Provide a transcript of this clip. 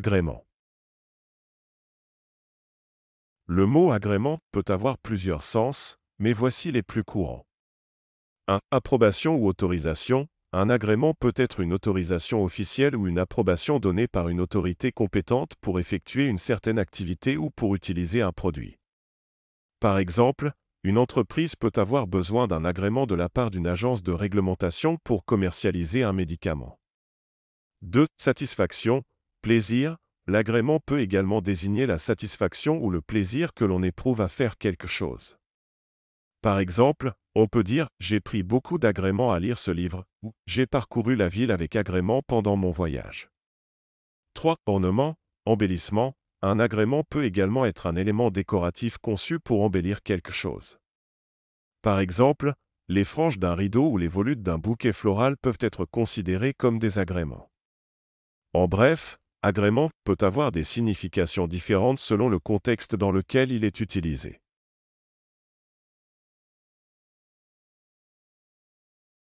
Agrément. Le mot agrément peut avoir plusieurs sens, mais voici les plus courants. 1. Approbation ou autorisation. Un agrément peut être une autorisation officielle ou une approbation donnée par une autorité compétente pour effectuer une certaine activité ou pour utiliser un produit. Par exemple, une entreprise peut avoir besoin d'un agrément de la part d'une agence de réglementation pour commercialiser un médicament. 2. Satisfaction. Plaisir, l'agrément peut également désigner la satisfaction ou le plaisir que l'on éprouve à faire quelque chose. Par exemple, on peut dire ⁇ J'ai pris beaucoup d'agrément à lire ce livre ⁇ ou ⁇ J'ai parcouru la ville avec agrément pendant mon voyage ⁇ 3. Ornement, embellissement, un agrément peut également être un élément décoratif conçu pour embellir quelque chose. Par exemple, les franges d'un rideau ou les volutes d'un bouquet floral peuvent être considérées comme des agréments. En bref, agrément peut avoir des significations différentes selon le contexte dans lequel il est utilisé.